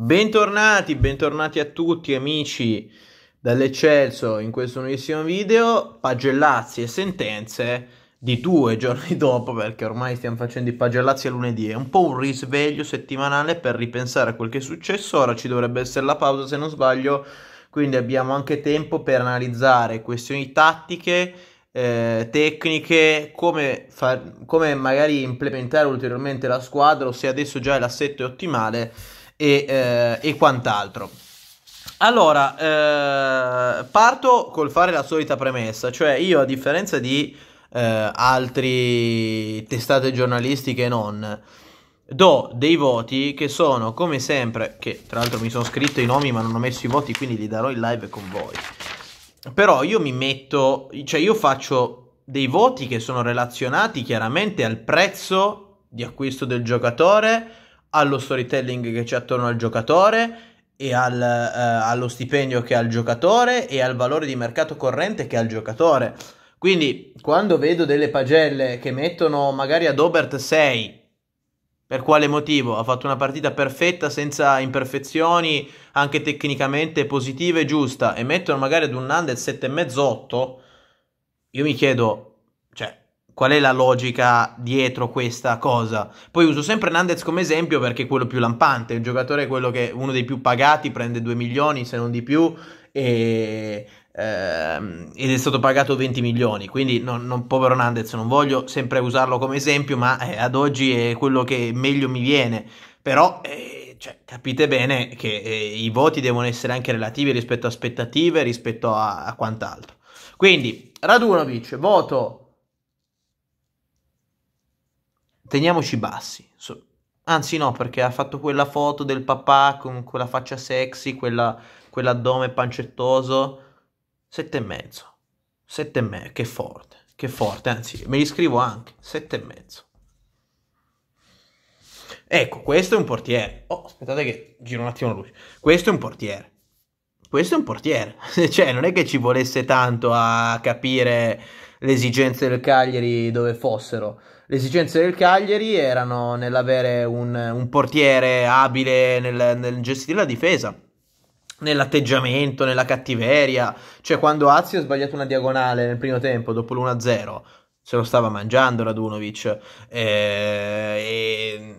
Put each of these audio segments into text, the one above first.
Bentornati, bentornati a tutti amici dall'Eccelso in questo nuovissimo video, pagellazzi e sentenze di due giorni dopo perché ormai stiamo facendo i pagellazzi a lunedì, è un po' un risveglio settimanale per ripensare a quel che è successo, ora ci dovrebbe essere la pausa se non sbaglio, quindi abbiamo anche tempo per analizzare questioni tattiche, eh, tecniche, come, far, come magari implementare ulteriormente la squadra o se adesso già l'assetto è ottimale e, eh, e quant'altro. Allora, eh, parto col fare la solita premessa, cioè io a differenza di eh, altri testate giornalistiche non, do dei voti che sono come sempre, che tra l'altro mi sono scritto i nomi ma non ho messo i voti, quindi li darò in live con voi. Però io mi metto, cioè io faccio dei voti che sono relazionati chiaramente al prezzo di acquisto del giocatore, allo storytelling che c'è attorno al giocatore e al, eh, allo stipendio che ha il giocatore e al valore di mercato corrente che ha il giocatore. Quindi quando vedo delle pagelle che mettono magari ad Obert 6, per quale motivo? Ha fatto una partita perfetta senza imperfezioni, anche tecnicamente positiva e giusta, e mettono magari ad un Nandez 7,5-8, io mi chiedo Qual è la logica dietro questa cosa? Poi uso sempre Nandez come esempio perché è quello più lampante, il giocatore è quello che è uno dei più pagati, prende 2 milioni se non di più e ehm, ed è stato pagato 20 milioni. Quindi, non, non, povero Nandez, non voglio sempre usarlo come esempio, ma eh, ad oggi è quello che meglio mi viene. Però eh, cioè, capite bene che eh, i voti devono essere anche relativi rispetto a aspettative, rispetto a, a quant'altro. Quindi, Radunovic, voto teniamoci bassi. So, anzi no, perché ha fatto quella foto del papà con quella faccia sexy, quella, quell'addome pancettoso. Sette e mezzo. Sette e mezzo, che forte, che forte. Anzi, me li scrivo anche. Sette e mezzo. Ecco, questo è un portiere. Oh, aspettate che giro un attimo la luce. Questo è un portiere. Questo è un portiere. cioè, non è che ci volesse tanto a capire le esigenze del Cagliari dove fossero le esigenze del Cagliari erano nell'avere un, un portiere abile nel, nel, gestire la difesa, nell'atteggiamento, nella cattiveria. Cioè, quando Azzi ha sbagliato una diagonale nel primo tempo, dopo l'1-0, se lo stava mangiando Radunovic. Eh, e,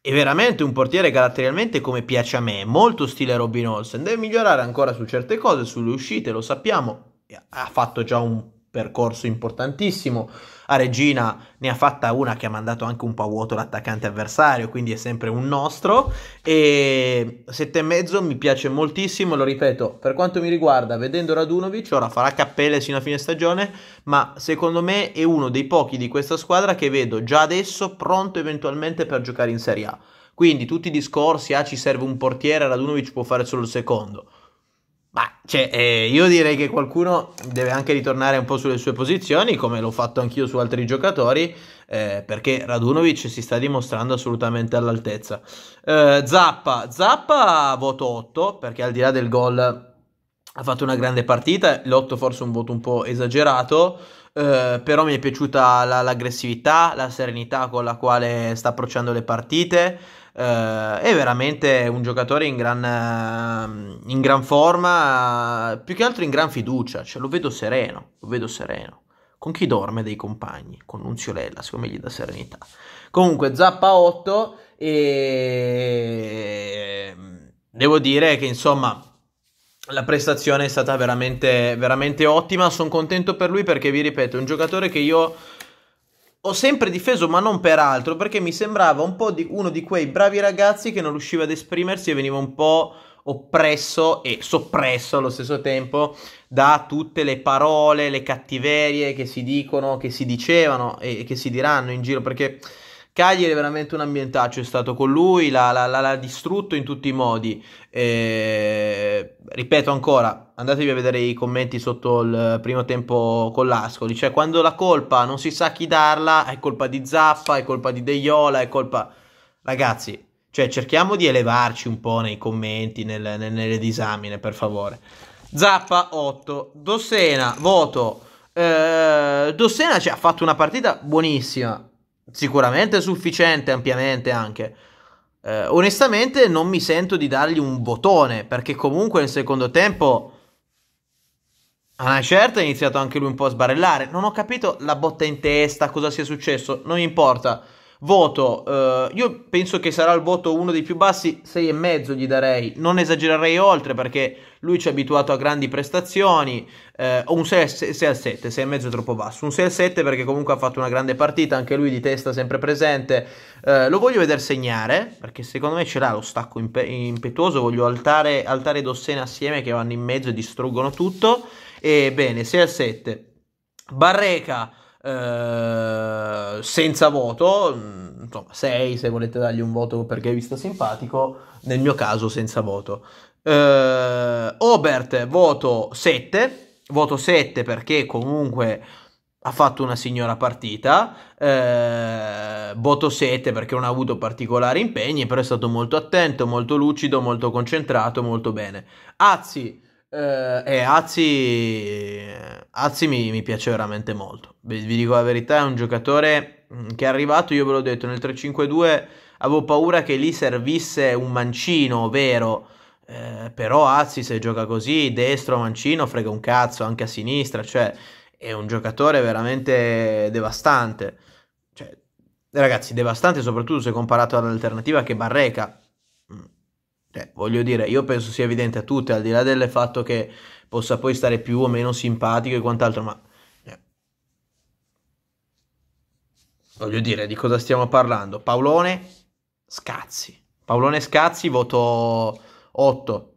è veramente un portiere caratterialmente come piace a me, molto stile Robin Olsen. Deve migliorare ancora su certe cose, sulle uscite, lo sappiamo. Ha fatto già un percorso importantissimo. A Regina ne ha fatta una che ha mandato anche un po' a vuoto l'attaccante avversario, quindi è sempre un nostro. E sette e mezzo mi piace moltissimo, lo ripeto, per quanto mi riguarda, vedendo Radunovic, ora farà cappelle sino a fine stagione, ma secondo me è uno dei pochi di questa squadra che vedo già adesso pronto eventualmente per giocare in Serie A. Quindi tutti i discorsi, ah ci serve un portiere, Radunovic può fare solo il secondo ma cioè, eh, io direi che qualcuno deve anche ritornare un po' sulle sue posizioni, come l'ho fatto anch'io su altri giocatori, eh, perché Radunovic si sta dimostrando assolutamente all'altezza. Eh, Zappa, Zappa voto 8, perché al di là del gol ha fatto una grande partita, l'8 forse un voto un po' esagerato, Uh, però mi è piaciuta la, l'aggressività, la serenità con la quale sta approcciando le partite. Uh, è veramente un giocatore in gran, ehm, in gran, forma, più che altro in gran fiducia, cioè, lo vedo sereno, lo vedo sereno. Con chi dorme dei compagni? Con Nunzio Lella, secondo me gli dà serenità. Comunque Zappa 8 e ehm, devo dire che insomma la prestazione è stata veramente, veramente ottima, sono contento per lui perché vi ripeto è un giocatore che io ho sempre difeso, ma non per altro, perché mi sembrava un po' di uno di quei bravi ragazzi che non riusciva ad esprimersi e veniva un po' oppresso e soppresso allo stesso tempo da tutte le parole, le cattiverie che si dicono, che si dicevano e che si diranno in giro, perché Cagliari è veramente un ambientaccio, è stato con lui, l'ha, l'ha, l'ha distrutto in tutti i modi. E, ripeto ancora, andatevi a vedere i commenti sotto il primo tempo con l'Ascoli, cioè quando la colpa non si sa chi darla, è colpa di Zappa, è colpa di Deiola, è colpa... Ragazzi, cioè cerchiamo di elevarci un po' nei commenti, nel, nel, nelle disamine, per favore. Zappa 8, Dossena, voto. Eh, Dossena cioè, ha fatto una partita buonissima, sicuramente sufficiente ampiamente anche. Eh, onestamente non mi sento di dargli un bottone perché comunque nel secondo tempo Ah, certo, certa ha iniziato anche lui un po' a sbarellare. Non ho capito la botta in testa, cosa sia successo, non importa. Voto, eh, io penso che sarà il voto uno dei più bassi, 6,5 gli darei. Non esagererei oltre perché lui ci ha abituato a grandi prestazioni, eh, un 6, al 7, 6 e mezzo è troppo basso, un 6 al 7 perché comunque ha fatto una grande partita, anche lui di testa sempre presente. Eh, lo voglio vedere segnare, perché secondo me ce l'ha lo stacco impe- impetuoso, voglio altare, altare ed assieme che vanno in mezzo e distruggono tutto. E bene, 6 al 7. Barreca eh, senza voto, mm, insomma 6 se volete dargli un voto perché vi sta simpatico, nel mio caso senza voto. Eh, Obert voto 7, voto 7 perché comunque ha fatto una signora partita, eh, voto 7 perché non ha avuto particolari impegni, però è stato molto attento, molto lucido, molto concentrato, molto bene. Azzi eh, e eh, Azzi, Azzi mi, mi, piace veramente molto. Vi, vi, dico la verità, è un giocatore mm, che è arrivato, io ve l'ho detto, nel 3-5-2 avevo paura che lì servisse un mancino vero. Eh, però Azzi se gioca così, destro mancino, frega un cazzo anche a sinistra, cioè è un giocatore veramente devastante. Cioè, ragazzi, devastante soprattutto se comparato all'alternativa che Barreca cioè, voglio dire, io penso sia evidente a tutti, al di là del fatto che possa poi stare più o meno simpatico e quant'altro, ma... Eh. Voglio dire, di cosa stiamo parlando? Paolone, scazzi. Paolone Scazzi, voto 8.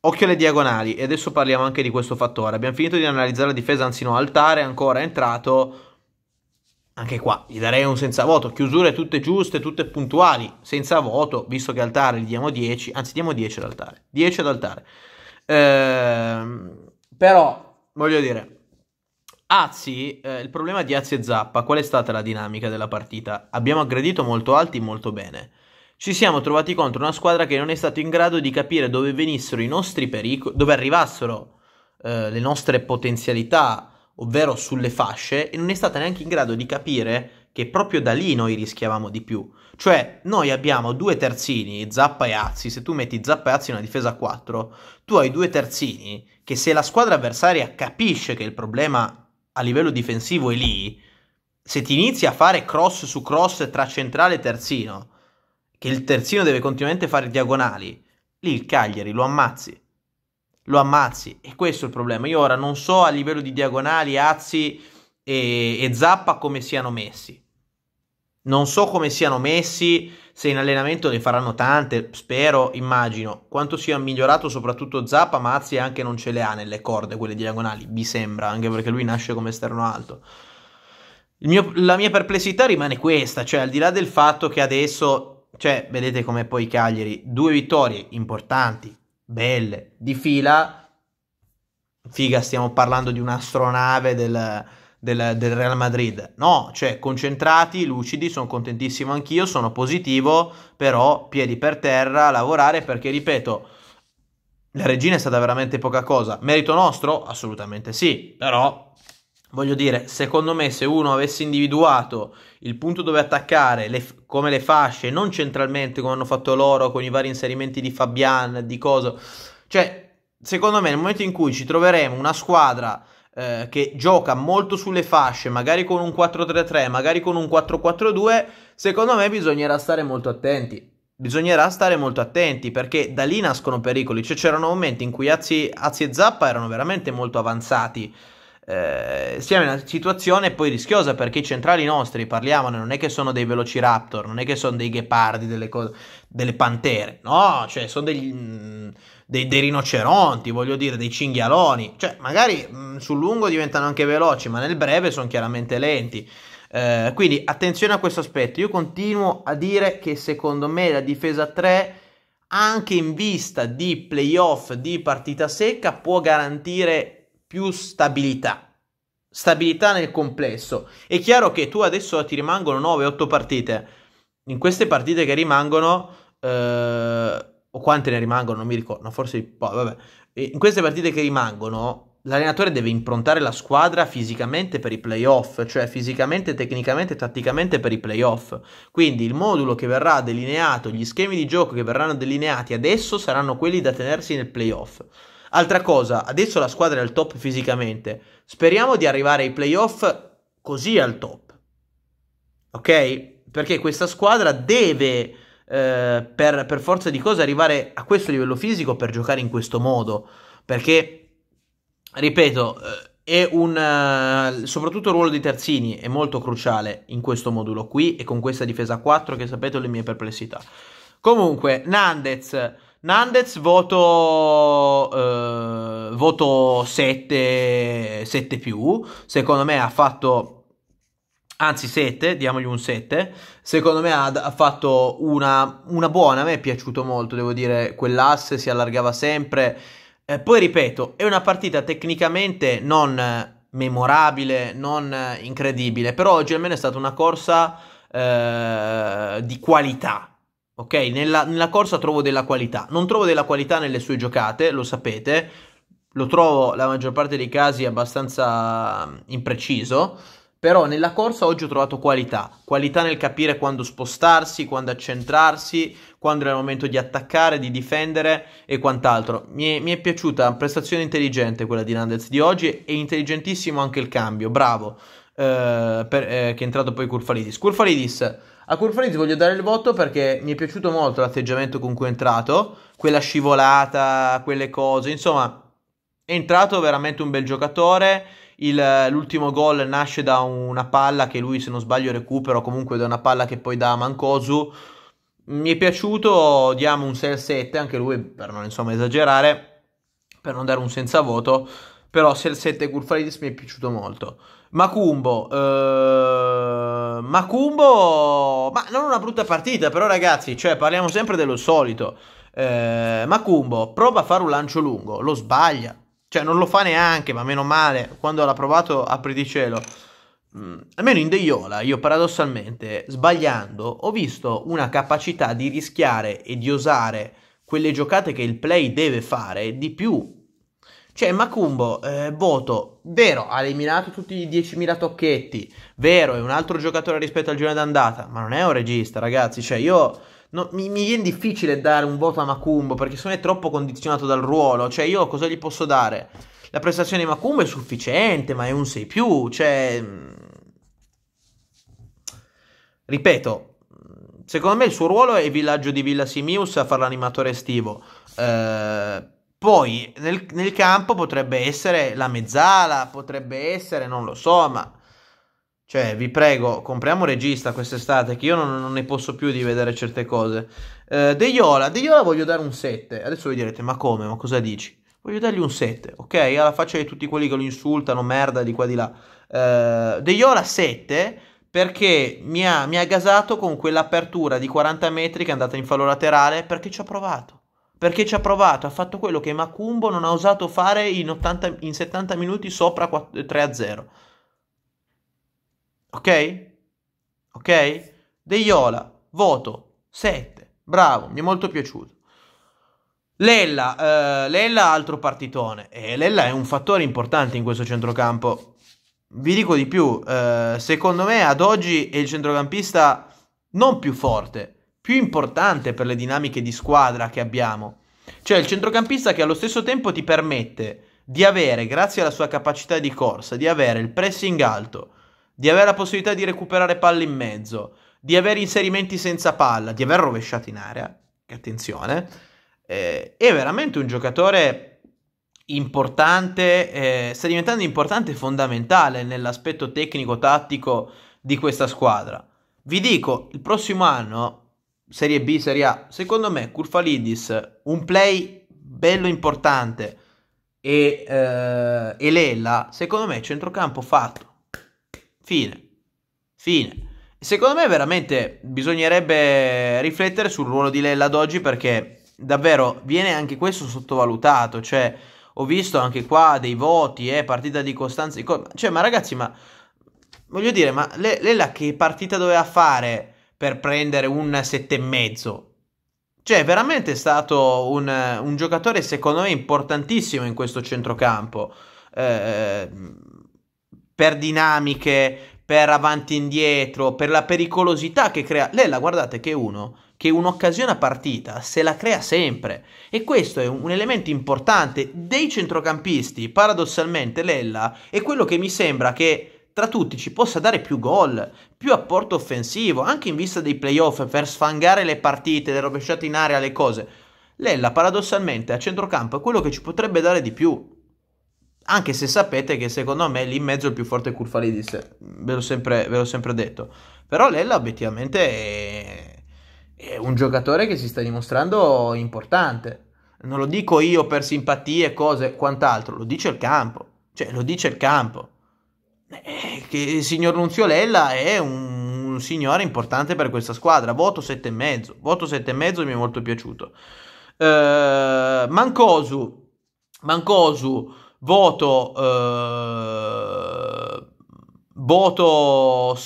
Occhio alle diagonali, e adesso parliamo anche di questo fattore. Abbiamo finito di analizzare la difesa, anzi no, Altare è ancora entrato anche qua gli darei un senza voto, chiusure tutte giuste, tutte puntuali, senza voto, visto che altare gli diamo 10, anzi diamo 10 ad altare, 10 ad altare. Ehm, però, voglio dire, Azzi, eh, il problema di Azzi e Zappa, qual è stata la dinamica della partita? Abbiamo aggredito molto alti molto bene. Ci siamo trovati contro una squadra che non è stata in grado di capire dove venissero i nostri pericoli, dove arrivassero eh, le nostre potenzialità, ovvero sulle fasce, e non è stata neanche in grado di capire che proprio da lì noi rischiavamo di più. Cioè, noi abbiamo due terzini, Zappa e Azzi, se tu metti Zappa e Azzi in una difesa a 4, tu hai due terzini che se la squadra avversaria capisce che il problema a livello difensivo è lì, se ti inizi a fare cross su cross tra centrale e terzino, che il terzino deve continuamente fare diagonali, lì il Cagliari lo ammazzi lo ammazzi. E questo è il problema. Io ora non so a livello di diagonali, Azzi e, e Zappa come siano messi. Non so come siano messi, se in allenamento ne faranno tante, spero, immagino. Quanto sia migliorato soprattutto Zappa, ma Azzi anche non ce le ha nelle corde quelle diagonali, mi sembra, anche perché lui nasce come esterno alto. Mio, la mia perplessità rimane questa, cioè al di là del fatto che adesso, cioè, vedete come poi Cagliari, due vittorie importanti belle di fila. Figa, stiamo parlando di un'astronave del, del, del Real Madrid. No, cioè concentrati, lucidi, sono contentissimo anch'io, sono positivo, però piedi per terra, lavorare perché, ripeto, la regina è stata veramente poca cosa. Merito nostro? Assolutamente sì, però Voglio dire, secondo me se uno avesse individuato il punto dove attaccare le, come le fasce, non centralmente come hanno fatto loro con i vari inserimenti di Fabian, di Coso, cioè secondo me nel momento in cui ci troveremo una squadra eh, che gioca molto sulle fasce, magari con un 4-3-3, magari con un 4-4-2, secondo me bisognerà stare molto attenti. Bisognerà stare molto attenti perché da lì nascono pericoli. Cioè, c'erano momenti in cui Azzi, Azzi e Zappa erano veramente molto avanzati eh, siamo in una situazione poi rischiosa perché i centrali nostri, parliamone, non è che sono dei velociraptor, non è che sono dei ghepardi, delle, co- delle pantere, no, cioè sono degli, mh, mm, dei, dei, rinoceronti, voglio dire, dei cinghialoni, cioè magari mh, mm, sul lungo diventano anche veloci, ma nel breve sono chiaramente lenti. Eh, quindi attenzione a questo aspetto, io continuo a dire che secondo me la difesa 3 anche in vista di playoff di partita secca può garantire più stabilità, stabilità nel complesso. È chiaro che tu adesso ti rimangono 9-8 partite, in queste partite che rimangono, eh, o quante ne rimangono, non mi ricordo, forse poi, vabbè, in queste partite che rimangono, l'allenatore deve improntare la squadra fisicamente per i playoff, cioè fisicamente, tecnicamente tatticamente per i playoff. Quindi il modulo che verrà delineato, gli schemi di gioco che verranno delineati adesso saranno quelli da tenersi nel playoff. Altra cosa, adesso la squadra è al top fisicamente. Speriamo di arrivare ai playoff così al top. Ok? Perché questa squadra deve, eh, per, per forza di cose arrivare a questo livello fisico per giocare in questo modo. Perché, ripeto, eh, è un... Eh, soprattutto il ruolo di terzini è molto cruciale in questo modulo qui e con questa difesa 4 che sapete le mie perplessità. Comunque, Nandez Nandez voto, eh, voto 7, 7 più, secondo me ha fatto, anzi 7, diamogli un 7, secondo me ha, ha fatto una, una, buona, a me è piaciuto molto, devo dire, quell'asse si allargava sempre, eh, poi ripeto, è una partita tecnicamente non memorabile, non incredibile, però oggi almeno è stata una corsa eh, di qualità, Ok, nella, nella, corsa trovo della qualità. Non trovo della qualità nelle sue giocate, lo sapete. Lo trovo la maggior parte dei casi abbastanza impreciso. Però nella corsa oggi ho trovato qualità. Qualità nel capire quando spostarsi, quando accentrarsi, quando è il momento di attaccare, di difendere e quant'altro. Mi è, mi è piaciuta, prestazione intelligente quella di Nandez di oggi e intelligentissimo anche il cambio. Bravo, eh, per, eh, che è entrato poi Curfalidis. Curfalidis a Curfrins voglio dare il voto perché mi è piaciuto molto l'atteggiamento con cui è entrato, quella scivolata, quelle cose, insomma, è entrato veramente un bel giocatore. Il, l'ultimo gol nasce da una palla che lui, se non sbaglio, recupera, comunque da una palla che poi dà a Mancosu. Mi è piaciuto, diamo un 6-7, anche lui, per non insomma, esagerare, per non dare un senza voto, però 6-7 Gurfaridis mi è piaciuto molto. Macumbo, eh, Macumbo, ma non una brutta partita, però ragazzi, cioè parliamo sempre dello solito. Eh, Macumbo prova a fare un lancio lungo, lo sbaglia, cioè non lo fa neanche, ma meno male, quando l'ha provato a predicelo. Mm, almeno in Deiola, io paradossalmente, sbagliando, ho visto una capacità di rischiare e di osare quelle giocate che il play deve fare di più cioè, Macumbo, eh, voto, vero, ha eliminato tutti i 10.000 tocchetti, vero, è un altro giocatore rispetto al girone d'andata, ma non è un regista, ragazzi. Cioè, io... No, mi, mi, viene difficile dare un voto a Macumbo, perché se no è troppo condizionato dal ruolo. Cioè, io cosa gli posso dare? La prestazione di Macumbo è sufficiente, ma è un 6 più, cioè... Mm, ripeto, secondo me il suo ruolo è il villaggio di Villa Simius a fare l'animatore estivo. Eh poi nel, nel, campo potrebbe essere la mezzala, potrebbe essere, non lo so, ma... Cioè, vi prego, compriamo un regista quest'estate, che io non, non ne posso più di vedere certe cose. Eh, De Iola, De Iola voglio dare un 7. Adesso vi direte, ma come, ma cosa dici? Voglio dargli un 7, ok? Alla faccia di tutti quelli che lo insultano, merda, di qua di là. Eh, De Iola 7, perché mi ha, mi ha gasato con quell'apertura di 40 metri che è andata in fallo laterale, perché ci ho provato perché ci ha provato, ha fatto quello che Macumbo non ha osato fare in, 80, in 70 minuti sopra 4, 3-0. Ok? Ok? Iola, voto 7, bravo, mi è molto piaciuto. Lella, eh, Lella altro partitone, e Lella è un fattore importante in questo centrocampo. Vi dico di più, eh, secondo me ad oggi è il centrocampista non più forte, più importante per le dinamiche di squadra che abbiamo. Cioè il centrocampista che allo stesso tempo ti permette di avere, grazie alla sua capacità di corsa, di avere il pressing alto, di avere la possibilità di recuperare palle in mezzo, di avere inserimenti senza palla, di aver rovesciato in area, che attenzione, eh, è veramente un giocatore importante, eh, sta diventando importante e fondamentale nell'aspetto tecnico-tattico di questa squadra. Vi dico, il prossimo anno Serie B, Serie A. Secondo me, Curfalidis, un play bello importante e, eh, e Lella, secondo me, centrocampo fatto. Fine. Fine. Secondo me veramente bisognerebbe riflettere sul ruolo di Lella ad oggi perché davvero viene anche questo sottovalutato. Cioè, ho visto anche qua dei voti, eh, partita di Costanza. Cioè, ma ragazzi, ma voglio dire, ma Lella che partita doveva fare? per prendere un 7,5. Cioè, veramente è stato un, un, giocatore, secondo me, importantissimo in questo centrocampo. Eh, per dinamiche, per avanti e indietro, per la pericolosità che crea. Lella, guardate che uno che un'occasione a partita se la crea sempre e questo è un elemento importante dei centrocampisti. Paradossalmente Lella è quello che mi sembra che tra tutti ci possa dare più gol, più apporto offensivo, anche in vista dei playoff per sfangare le partite, le rovesciate in area, le cose. Lella paradossalmente a centrocampo è quello che ci potrebbe dare di più. Anche se sapete che secondo me lì in mezzo è il più forte Curfalidis, ve l'ho sempre, ve l'ho sempre detto. Però Lella obiettivamente è... è un giocatore che si sta dimostrando importante. Non lo dico io per simpatie, cose, quant'altro, lo dice il campo. Cioè, lo dice il campo. Eh, che il signor Nunziolella è un, un, signore importante per questa squadra. Voto 7,5. Voto 7,5 mi è molto piaciuto. Eh, Mancosu. Mancosu. Voto. Eh, voto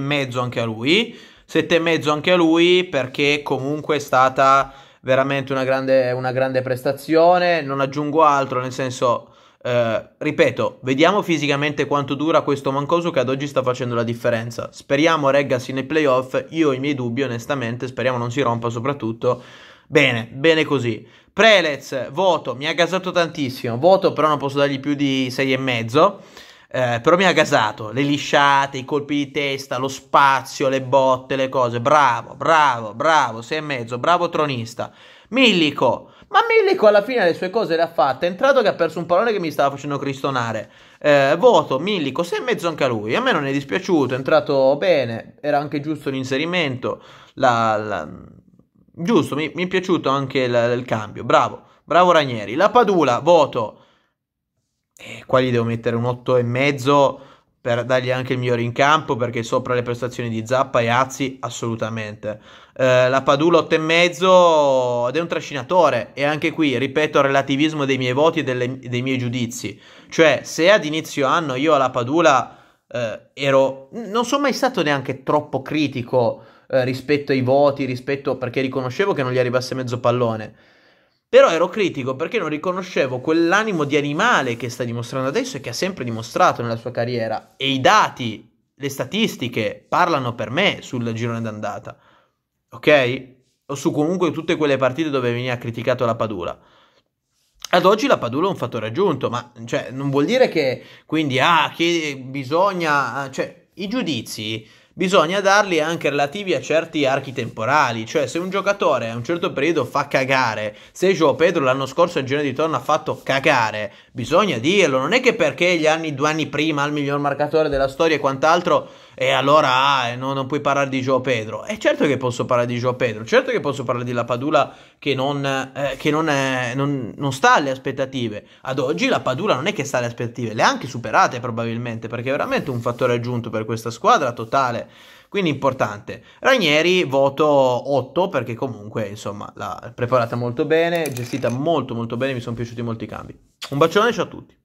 mezzo anche a lui. e mezzo anche a lui perché comunque è stata veramente una grande, una grande prestazione. Non aggiungo altro, nel senso eh, ripeto, vediamo fisicamente quanto dura questo Mancoso che ad oggi sta facendo la differenza. Speriamo reggasi nei playoff, io ho i miei dubbi onestamente, speriamo non si rompa soprattutto. Bene, bene così. Prelez, voto, mi ha gasato tantissimo, voto però non posso dargli più di 6,5. Eh, però mi ha gasato le lisciate, i colpi di testa, lo spazio, le botte, le cose. Bravo, bravo, bravo. Sei e mezzo, bravo tronista. Millico, ma Milico alla fine le sue cose le ha fatte. È entrato che ha perso un pallone che mi stava facendo cristonare. Eh, voto Milico 6 e mezzo anche a lui. A me non è dispiaciuto, è entrato bene. Era anche giusto l'inserimento. La, la... Giusto, mi, mi, è piaciuto anche la, il cambio. Bravo, bravo Ranieri. La Padula, voto. Eh, qua gli devo mettere un 8 e mezzo per dargli anche il migliore in campo perché sopra le prestazioni di Zappa e Azzi assolutamente. Eh, la Padula 8,5 ed è un trascinatore e anche qui ripeto il relativismo dei miei voti e delle, dei miei giudizi. Cioè se ad inizio anno io alla Padula eh, ero... non sono mai stato neanche troppo critico eh, rispetto ai voti, rispetto perché riconoscevo che non gli arrivasse mezzo pallone. Però ero critico perché non riconoscevo quell'animo di animale che sta dimostrando adesso e che ha sempre dimostrato nella sua carriera. E i dati, le statistiche parlano per me sul girone d'andata. Ok? O su comunque tutte quelle partite dove veniva criticato la Padula. Ad oggi la Padula è un fattore aggiunto, ma cioè, non vuol dire che quindi ah, che bisogna. Ah, cioè, i giudizi bisogna darli anche relativi a certi archi temporali, cioè se un giocatore a un certo periodo fa cagare, se Joao Pedro l'anno scorso in giro di torno ha fatto cagare, bisogna dirlo, non è che perché gli anni, due anni prima al miglior marcatore della storia e quant'altro, e allora ah, no, non puoi parlare di Joao Pedro, è certo che posso parlare di Joao Pedro, certo che posso parlare di La Padula che, non, eh, che non, è, non, non sta alle aspettative, ad oggi La Padula non è che sta alle aspettative, le ha anche superate probabilmente, perché è veramente un fattore aggiunto per questa squadra totale quindi importante. Ranieri voto 8 perché comunque insomma l'ha preparata molto bene, gestita molto molto bene, mi sono piaciuti molti cambi. Un bacione, ciao a tutti.